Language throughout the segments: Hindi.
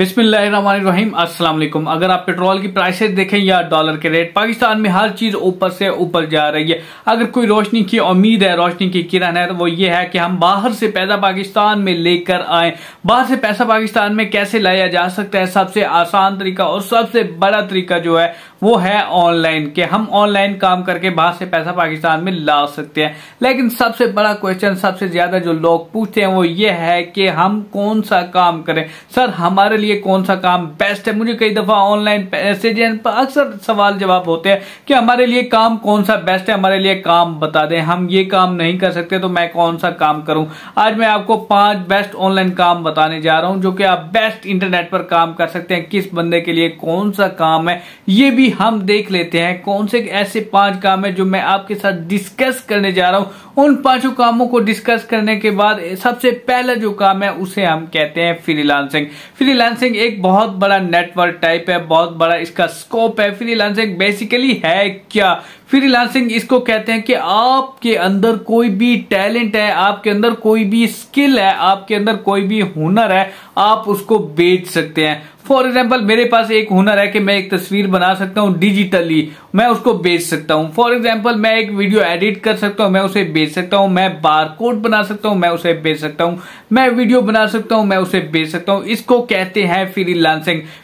बिस्मिल्लाम अस्सलाम अगर आप पेट्रोल की प्राइसेस देखें या डॉलर के रेट पाकिस्तान में हर चीज ऊपर से ऊपर जा रही है अगर कोई रोशनी की उम्मीद है रोशनी की किरण है तो वो ये है कि हम बाहर से पैसा पाकिस्तान में लेकर आए बाहर से पैसा पाकिस्तान में कैसे लाया जा सकता है सबसे आसान तरीका और सबसे बड़ा तरीका जो है वो है ऑनलाइन के हम ऑनलाइन काम करके बाहर से पैसा पाकिस्तान में ला सकते हैं लेकिन सबसे बड़ा क्वेश्चन सबसे ज्यादा जो लोग पूछते हैं वो ये है कि हम कौन सा काम करें सर हमारे लिए लिए कौन सा काम बेस्ट है मुझे कई दफा ऑनलाइन मैसेज पर अक्सर सवाल जवाब होते हैं कि हमारे लिए काम कौन सा बेस्ट है हमारे लिए काम बता दें हम ये काम नहीं कर सकते तो मैं कौन सा काम करूं आज मैं आपको पांच बेस्ट ऑनलाइन काम बताने जा रहा हूं जो कि आप बेस्ट इंटरनेट पर काम कर सकते हैं किस बंदे के लिए कौन सा काम है ये भी हम देख लेते हैं कौन से ऐसे पांच काम है जो मैं आपके साथ डिस्कस करने जा रहा हूं उन पांचों कामों को डिस्कस करने के बाद सबसे पहला जो काम है उसे हम कहते हैं फ्रीलांसिंग फ्रीलांसिंग फ्रीलांसिंग एक बहुत बड़ा नेटवर्क टाइप है बहुत बड़ा इसका स्कोप है फ्रीलांसिंग बेसिकली है क्या फ्रीलांसिंग इसको कहते हैं कि आपके अंदर कोई भी टैलेंट है आपके अंदर कोई भी स्किल है आपके अंदर कोई भी हुनर है आप उसको बेच सकते हैं फॉर एग्जाम्पल मेरे पास एक हुनर है कि मैं एक तस्वीर बना सकता हूँ डिजिटली मैं उसको बेच सकता हूँ फॉर एग्जाम्पल मैं एक वीडियो एडिट कर सकता हूँ मैं उसे बेच सकता हूँ मैं बार कोड बना सकता हूँ मैं उसे बेच सकता हूँ मैं वीडियो बना सकता हूँ मैं उसे बेच सकता हूँ इसको कहते हैं फ्री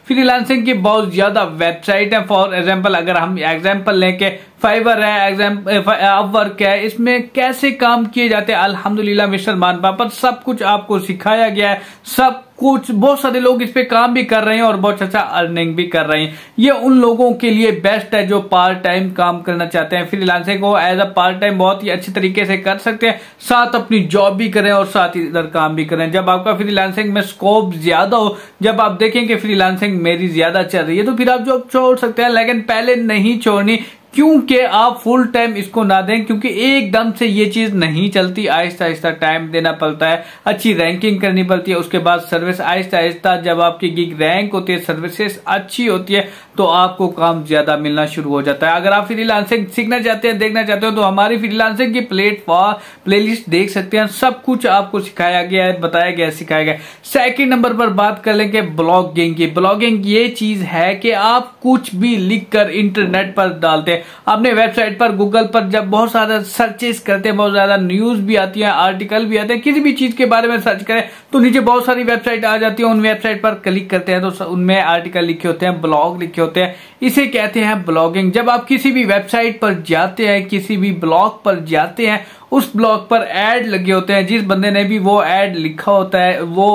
फ्रीलांसिंग की बहुत ज्यादा वेबसाइट है फॉर एग्जाम्पल अगर हम एग्जाम्पल लेके फाइबर है एग्जाम्पल अपवर्क eh, eh, है इसमें कैसे काम किए जाते हैं अल्हम्दुलिल्लाह मिस्टर मान पापा सब कुछ आपको सिखाया गया है सब कुछ बहुत सारे लोग इस पे काम भी कर रहे हैं और बहुत अच्छा अर्निंग भी कर रहे हैं ये उन लोगों के लिए बेस्ट है जो पार्ट टाइम काम करना चाहते हैं फ्रीलांसिंग को एज अ पार्ट टाइम बहुत ही अच्छे तरीके से कर सकते हैं साथ अपनी जॉब भी करें और साथ ही इधर काम भी करें जब आपका फ्री में स्कोप ज्यादा हो जब आप देखें कि फ्री मेरी ज्यादा चल रही है तो फिर आप जॉब छोड़ सकते हैं लेकिन पहले नहीं छोड़नी क्योंकि आप फुल टाइम इसको ना दें क्योंकि एकदम से ये चीज नहीं चलती आहिस्ता आहिस्ता टाइम देना पड़ता है अच्छी रैंकिंग करनी पड़ती है उसके बाद सर्विस आहिस्ता आहिस्ता जब आपकी गिग रैंक होती है सर्विसेज अच्छी होती है तो आपको काम ज्यादा मिलना शुरू हो जाता है अगर आप फ्रीलांसिंग सीखना चाहते हैं देखना चाहते हो तो हमारी फ्रीलांसिंग की प्लेटफॉर्म प्लेलिस्ट देख सकते हैं सब कुछ आपको सिखाया गया है बताया गया सिखाया गया सेकंड नंबर पर बात कर लेंगे ब्लॉगिंग की ब्लॉगिंग ये चीज है कि आप कुछ भी लिखकर इंटरनेट पर डालते हैं अपने वेबसाइट पर गूगल पर जब बहुत सारे सर्चेस करते हैं बहुत ज्यादा न्यूज भी आती है आर्टिकल भी आते हैं किसी भी चीज के बारे में सर्च करें तो नीचे बहुत सारी वेबसाइट आ जाती है उन वेबसाइट पर क्लिक करते हैं तो उनमें आर्टिकल लिखे होते हैं ब्लॉग लिखे होते हैं इसे कहते हैं ब्लॉगिंग जब आप किसी भी वेबसाइट पर जाते हैं किसी भी ब्लॉग पर जाते हैं उस ब्लॉग पर एड लगे होते हैं जिस बंदे ने भी वो एड लिखा होता है वो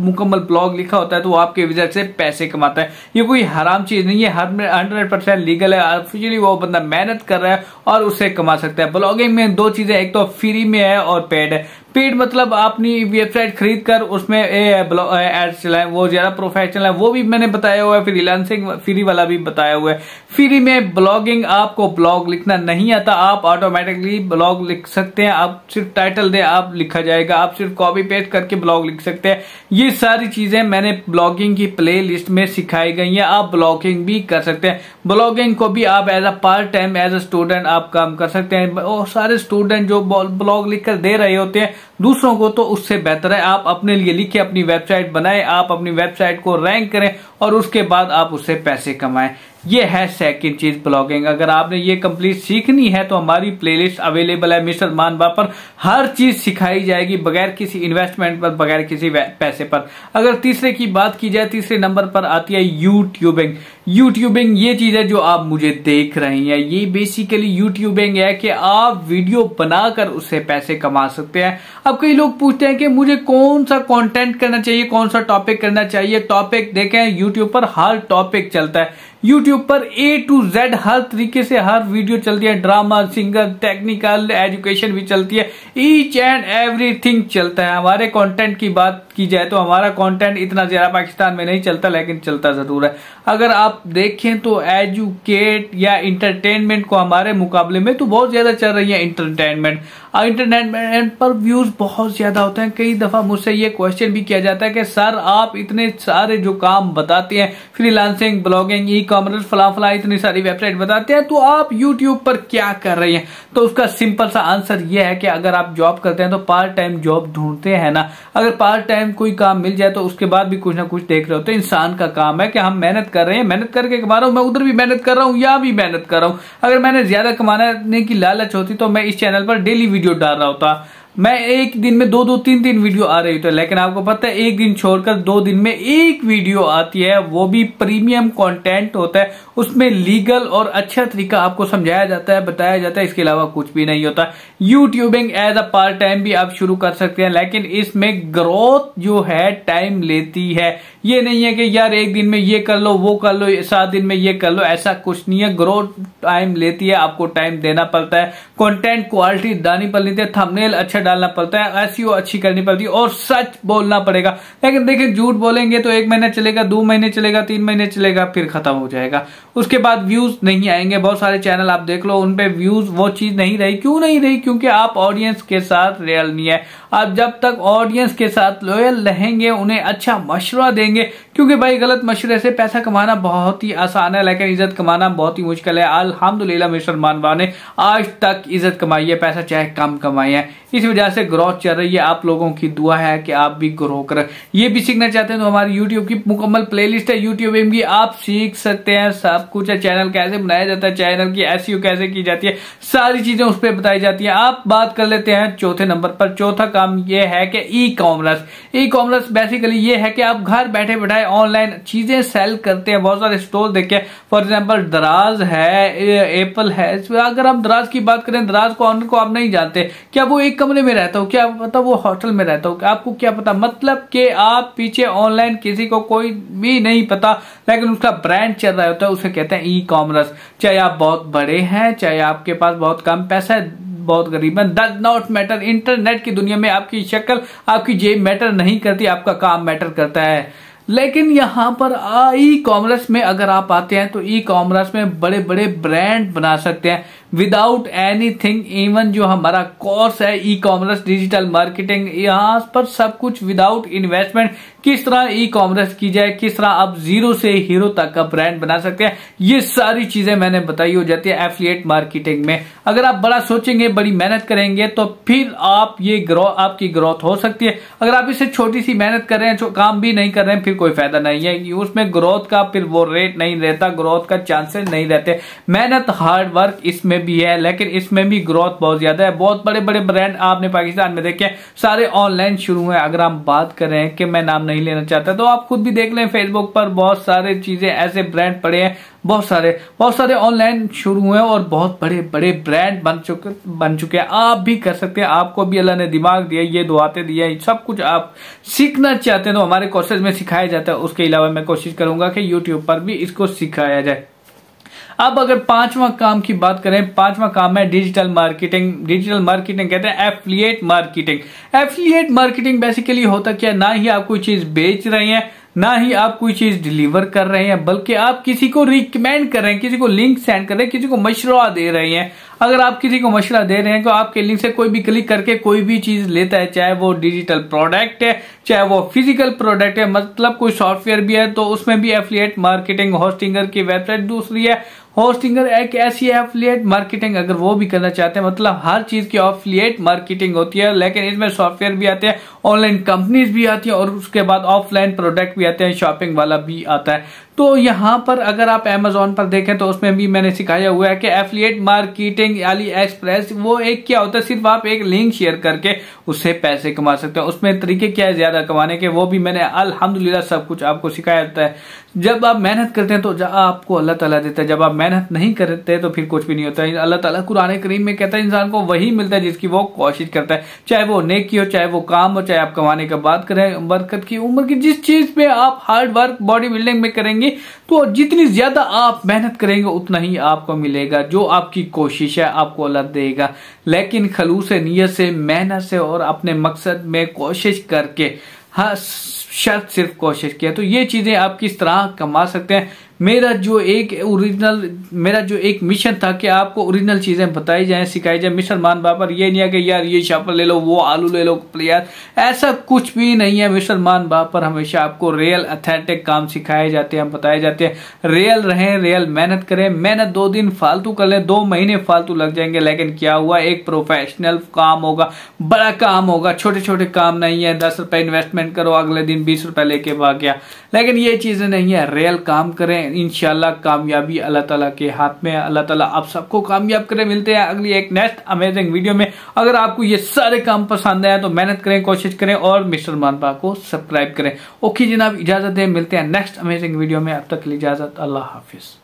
मुकम्मल ब्लॉग लिखा होता है तो वो आपके विजट से पैसे कमाता है ये कोई हराम चीज़ नहीं है हर हंड्रेड परसेंट लीगल है ऑफिशियली वो बंदा मेहनत कर रहा है और उसे कमा सकता है ब्लॉगिंग में दो चीज़ें एक तो फ्री में है और पेड है पेड मतलब अपनी वेबसाइट खरीद कर उसमें एड्स चलाएं वो ज्यादा प्रोफेशनल है वो भी मैंने बताया हुआ है फिर रिलांसिंग फ्री वाला भी बताया हुआ है फ्री में ब्लॉगिंग आपको ब्लॉग लिखना नहीं आता आप ऑटोमेटिकली ब्लॉग लिख सकते हैं आप सिर्फ टाइटल दे आप लिखा जाएगा आप सिर्फ कॉपी पेस्ट करके ब्लॉग लिख सकते हैं ये सारी चीजें मैंने ब्लॉगिंग की प्ले लिस्ट में सिखाई गई है आप ब्लॉगिंग भी कर सकते हैं ब्लॉगिंग को भी आप as a part time as a student आप काम कर सकते हैं और सारे स्टूडेंट जो ब्लॉग लिख कर दे रहे होते हैं दूसरों को तो उससे बेहतर है आप अपने लिए लिखे अपनी वेबसाइट बनाए आप अपनी वेबसाइट को रैंक करें और उसके बाद आप उससे पैसे कमाएं ये है सेकंड चीज ब्लॉगिंग अगर आपने ये कंप्लीट सीखनी है तो हमारी प्लेलिस्ट अवेलेबल है मिस्टर मानवा पर हर चीज सिखाई जाएगी बगैर किसी इन्वेस्टमेंट पर बगैर किसी पैसे पर अगर तीसरे की बात की जाए तीसरे नंबर पर आती है यूट्यूबिंग यूट्यूबिंग ये चीज है जो आप मुझे देख रहे हैं ये बेसिकली यूट्यूबिंग है कि आप वीडियो बनाकर उससे पैसे कमा सकते हैं अब कई लोग पूछते हैं कि मुझे कौन सा कॉन्टेंट करना चाहिए कौन सा टॉपिक करना चाहिए टॉपिक देखें यूट्यूब पर हर टॉपिक चलता है यूट्यूब पर ए टू जेड हर तरीके से हर वीडियो चलती है ड्रामा सिंगर टेक्निकल एजुकेशन भी चलती है ईच एंड एवरीथिंग चलता है हमारे कंटेंट की बात की जाए तो हमारा कंटेंट इतना ज़्यादा पाकिस्तान में नहीं चलता लेकिन चलता ज़रूर है अगर आप देखें तो एजुकेट या इंटरटेनमेंट को हमारे मुकाबले में तो बहुत ज़्यादा चल रही है इंटरटेनमेंट और इंटरटेनमेंट पर व्यूज़ बहुत ज़्यादा होते हैं कई दफ़ा मुझसे ये क्वेश्चन भी किया जाता है कि सर आप इतने सारे जो काम बताते हैं फ्रीलांसिंग ब्लॉगिंग ई कॉमर्स मतलब फला इतनी सारी वेबसाइट बताते हैं तो आप यूट्यूब पर क्या कर रहे हैं तो उसका सिंपल सा आंसर यह है कि अगर आप जॉब करते हैं तो पार्ट टाइम जॉब ढूंढते हैं ना अगर पार्ट टाइम कोई काम मिल जाए तो उसके बाद भी कुछ ना कुछ देख रहे होते हैं इंसान का काम है कि हम मेहनत कर रहे हैं मेहनत करके कमा रहा हूँ मैं उधर भी मेहनत कर रहा हूँ या भी मेहनत कर रहा हूँ अगर मैंने ज्यादा कमाने की लालच होती तो मैं इस चैनल पर डेली वीडियो डाल रहा होता मैं एक दिन में दो दो तीन तीन वीडियो आ रही थी लेकिन आपको पता है एक दिन छोड़कर दो दिन में एक वीडियो आती है वो भी प्रीमियम कंटेंट होता है उसमें लीगल और अच्छा तरीका आपको समझाया जाता है बताया जाता है इसके अलावा कुछ भी नहीं होता YouTubing as a part time भी आप शुरू कर सकते हैं लेकिन इसमें ग्रोथ जो है टाइम लेती है ये नहीं है कि यार एक दिन में ये कर लो वो कर लो सात दिन में ये कर लो ऐसा कुछ नहीं है ग्रोथ टाइम लेती है आपको टाइम देना पड़ता है कॉन्टेंट क्वालिटी दानी पड़ती है थमनेल अच्छा डालना पड़ता है ऐसी अच्छी करनी पड़ती है और सच बोलना पड़ेगा लेकिन देखिए झूठ बोलेंगे तो एक महीना चलेगा दो महीने चलेगा तीन महीने चलेगा फिर खत्म हो जाएगा उसके बाद व्यूज नहीं आएंगे बहुत सारे चैनल आप देख लो उनपे व्यूज वो चीज नहीं रही क्यों नहीं रही क्योंकि आप ऑडियंस के साथ रियल नहीं है आप जब तक ऑडियंस के साथ लॉयल रहेंगे उन्हें अच्छा मशुरा देंगे क्योंकि भाई गलत मशुरे से पैसा कमाना बहुत ही आसान है लेकिन इज्जत कमाना बहुत ही मुश्किल है अलहमदुल्ला मिश्र मानवा ने आज तक इज्जत कमाई है पैसा चाहे कम कमाई है इस वजह से ग्रोथ चल रही है आप लोगों की दुआ है कि आप भी ग्रो कर ये भी सीखना चाहते हैं तो हमारी यूट्यूब की मुकम्मल प्लेलिस्ट है यूट्यूब एम की आप सीख सकते हैं सब कुछ है चैनल कैसे बनाया जाता है चैनल की एस e कैसे की जाती है सारी चीजें उस पर बताई जाती है आप बात कर लेते हैं चौथे नंबर पर चौथा काम यह है कि E commerce E commerce basically ये है कि आप घर बैठे बैठे ऑनलाइन चीजें सेल करते हैं बहुत सारे स्टोर देखे फॉर एग्जाम्पल दराज है एप्पल है अगर हम दराज की बात करें दराज को ऑनर को आप नहीं जानते क्या वो एक कमरे में रहता हूँ क्या पता वो होटल में रहता हूँ आपको क्या पता मतलब कि आप पीछे ऑनलाइन किसी को कोई भी नहीं पता लेकिन उसका ब्रांड चल रहा होता है उसे कहते हैं ई कॉमर्स चाहे आप बहुत बड़े हैं चाहे आपके पास बहुत कम पैसा है बहुत गरीब है दस नॉट मैटर इंटरनेट की दुनिया में आपकी शक्ल आपकी जेब मैटर नहीं करती आपका काम मैटर करता है लेकिन यहाँ पर ई कॉमर्स में अगर आप आते हैं तो ई कॉमर्स में बड़े बड़े ब्रांड बना सकते हैं विदाउट एनी थिंग इवन जो हमारा कोर्स है ई कॉमर्स डिजिटल मार्केटिंग यहाँ पर सब कुछ विदाउट इन्वेस्टमेंट किस तरह ई कॉमर्स की जाए किस तरह आप जीरो से हीरो तक का ब्रांड बना सकते हैं ये सारी चीजें मैंने बताई हो जाती है एफिलियट मार्केटिंग में अगर आप बड़ा सोचेंगे बड़ी मेहनत करेंगे तो फिर आप ये ग्रो आपकी ग्रोथ हो सकती है अगर आप इसे छोटी सी मेहनत कर रहे हैं काम भी नहीं कर रहे हैं फिर कोई फायदा नहीं है उसमें ग्रोथ का फिर वो रेट नहीं रहता ग्रोथ का चांसेस नहीं रहते मेहनत हार्ड वर्क इसमें भी है लेकिन इसमें भी ग्रोथ बहुत ज्यादा है बहुत बड़े बड़े ब्रांड आपने पाकिस्तान में देखे सारे ऑनलाइन शुरू हुए अगर हम बात करें कि मैं नाम नहीं नहीं लेना चाहता तो आप खुद भी देख लें फेसबुक पर बहुत सारे चीजें ऐसे ब्रांड पड़े हैं बहुत सारे बहुत सारे ऑनलाइन शुरू हुए और बहुत बड़े बड़े ब्रांड बन चुके बन चुके हैं आप भी कर सकते हैं आपको भी अल्लाह ने दिमाग दिया ये दुआते दिया सब कुछ आप सीखना चाहते हैं तो हमारे कोर्सेज में सिखाया जाता है उसके अलावा मैं कोशिश करूंगा कि यूट्यूब पर भी इसको सिखाया जाए अब अगर पांचवा काम की बात करें पांचवा काम है डिजिटल मार्केटिंग डिजिटल मार्केटिंग कहते हैं affiliate marketing affiliate marketing basically होता क्या ना ही आप कोई चीज बेच रहे हैं ना ही आप कोई चीज डिलीवर कर रहे हैं बल्कि आप किसी को रिकमेंड कर रहे हैं किसी को लिंक सेंड कर रहे हैं किसी को मशुरा दे रहे हैं अगर आप किसी को मशुरा दे रहे हैं तो आपके लिंक से कोई भी क्लिक करके कोई भी चीज लेता है चाहे वो डिजिटल प्रोडक्ट है चाहे वो फिजिकल प्रोडक्ट है मतलब कोई सॉफ्टवेयर भी है तो उसमें भी एफिलियट मार्केटिंग होस्टिंगर की वेबसाइट दूसरी है होस्टिंगर एक ऐसी एफिलियट मार्केटिंग अगर वो भी करना चाहते हैं मतलब हर चीज की ऑफिलियट मार्केटिंग होती है लेकिन इसमें सॉफ्टवेयर भी आते हैं ऑनलाइन कंपनीज भी आती है और उसके बाद ऑफलाइन प्रोडक्ट भी आते हैं शॉपिंग वाला भी आता है तो यहाँ पर अगर आप अमेजोन पर देखें तो उसमें भी मैंने सिखाया हुआ है कि एफिलियट मार्केटिंग अली एक्सप्रेस वो एक क्या होता है सिर्फ आप एक लिंक शेयर करके उससे पैसे कमा सकते हैं उसमें तरीके क्या है ज्यादा कमाने के वो भी मैंने अल्हम्दुलिल्लाह सब कुछ आपको सिखाया जाता है जब आप मेहनत करते हैं तो आपको अल्लाह तला देता है जब आप मेहनत नहीं करते तो फिर कुछ भी नहीं होता अल्लाह तला कुरान करीम में कहता है इंसान को वही मिलता है जिसकी वो कोशिश करता है चाहे वो नेकी हो चाहे वो काम हो चाहे आप कमाने का बात करें बरकत की उम्र की जिस चीज पे आप हार्ड वर्क बॉडी बिल्डिंग में करेंगे करेंगे तो जितनी ज्यादा आप मेहनत करेंगे उतना ही आपको मिलेगा जो आपकी कोशिश है आपको अलग देगा लेकिन खलूस नीयत से मेहनत से और अपने मकसद में कोशिश करके हर शर्त सिर्फ कोशिश किया तो ये चीजें आप किस तरह कमा सकते हैं मेरा जो एक ओरिजिनल मेरा जो एक मिशन था कि आपको ओरिजिनल चीज़ें बताई जाएं सिखाई जाएं मिस्टर मान बाबर ये नहीं है कि यार ये शापर ले लो वो आलू ले लो यार ऐसा कुछ भी नहीं है मिस्टर मान बाबर हमेशा आपको रियल अथेंटिक काम सिखाए जाते हैं बताए जाते हैं रियल रहें रियल मेहनत करें मेहनत दो दिन फालतू कर लें दो महीने फालतू लग जाएंगे लेकिन क्या हुआ एक प्रोफेशनल काम होगा बड़ा काम होगा छोटे छोटे काम नहीं है दस रुपये इन्वेस्टमेंट करो अगले दिन बीस रुपये लेके भाग गया लेकिन ये चीज़ें नहीं है रियल काम करें इन कामयाबी अल्लाह ताला के हाथ में अल्लाह ताला आप सबको कामयाब करें मिलते हैं अगली एक नेक्स्ट अमेजिंग वीडियो में अगर आपको ये सारे काम पसंद आए तो मेहनत करें कोशिश करें और मिस्टर मानपा को सब्सक्राइब करें ओके जनाब इजाज़त दें मिलते हैं नेक्स्ट अमेजिंग वीडियो में अब तक इजाज़त अल्लाह हाफिज़